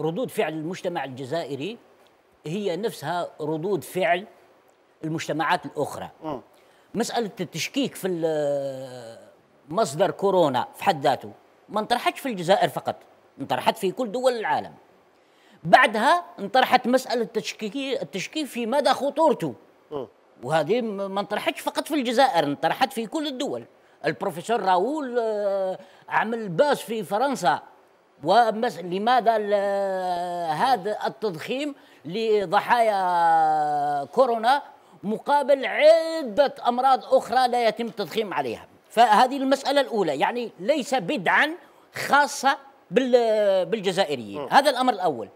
ردود فعل المجتمع الجزائري هي نفسها ردود فعل المجتمعات الاخرى مساله التشكيك في مصدر كورونا في حد ذاته ما انطرحتش في الجزائر فقط انطرحت في كل دول العالم بعدها انطرحت مساله التشكيك التشكيك في مدى خطورته وهذه ما انطرحتش فقط في الجزائر انطرحت في كل الدول البروفيسور راؤول آه، عمل باس في فرنسا ولماذا هذا التضخيم لضحايا كورونا مقابل عدة أمراض أخرى لا يتم التضخيم عليها فهذه المسألة الأولى يعني ليس بدعا خاصة بالجزائريين هذا الأمر الأول